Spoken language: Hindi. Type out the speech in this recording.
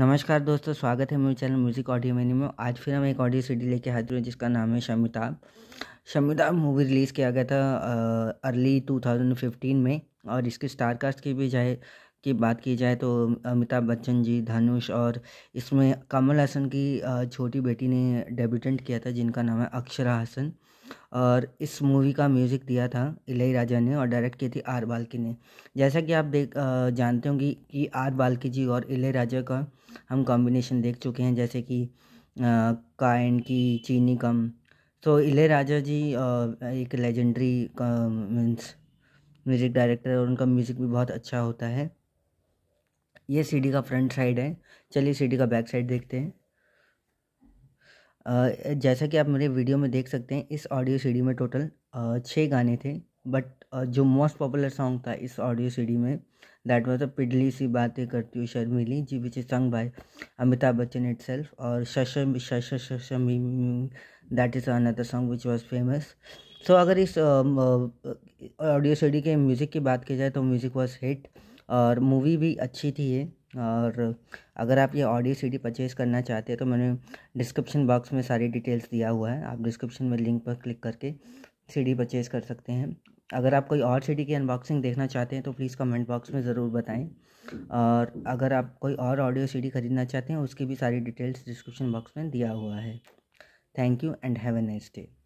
नमस्कार दोस्तों स्वागत है मेरे चैनल म्यूजिक ऑडियो मेन्यू में आज फिर हम एक ऑडियो सीडी लेके हाजिर हैं जिसका नाम है शमिताभ शमिताभ मूवी रिलीज़ किया गया था अर्ली 2015 में और इसके स्टार कास्ट की भी जाए की बात की जाए तो अमिताभ बच्चन जी धनुष और इसमें कमल हसन की छोटी बेटी ने डेब्यूटेंट किया था जिनका नाम है अक्षरा हसन और इस मूवी का म्यूज़िक दिया था इलाई राजा ने और डायरेक्ट की थी आर बाल्की ने जैसा कि आप देख जानते होंगे कि आर बाल्की जी और इलाई राजा का हम कॉम्बिनेशन देख चुके हैं जैसे कि कायन की चीनी कम तो इले राजा जी एक लेजेंडरी मीन्स म्यूज़िक डायरेक्टर और उनका म्यूज़िक भी बहुत अच्छा होता है ये सीडी का फ्रंट साइड है चलिए सीडी का बैक साइड देखते हैं जैसा कि आप मेरे वीडियो में देख सकते हैं इस ऑडियो सीडी में टोटल छः गाने थे बट जो मोस्ट पॉपुलर सॉन्ग था इस ऑडियो सीडी में दैट वॉज अ पिडली सी बातें करती हूँ शर्मिली जी which is sung by Amitabh Bachchan itself और शशम शश शशम that is another song which was famous so अगर इस ऑडियो सीडी के म्यूज़िक की बात की जाए तो म्यूज़िक वॉज हिट और मूवी भी अच्छी थी ये और अगर आप ये ऑडियो सीडी परचेज़ करना चाहते हैं तो मैंने डिस्क्रिप्शन बॉक्स में सारी डिटेल्स दिया हुआ है आप डिस्क्रिप्शन में लिंक पर क्लिक करके सीडी परचेज़ कर सकते हैं अगर आप कोई और सीडी की अनबॉक्सिंग देखना चाहते हैं तो प्लीज़ कमेंट बॉक्स में ज़रूर बताएं और अगर आप कोई और ऑडियो सीडी ख़रीदना चाहते हैं उसकी भी सारी डिटेल्स डिस्क्रिप्शन बॉक्स में दिया हुआ है thank you and have a nice day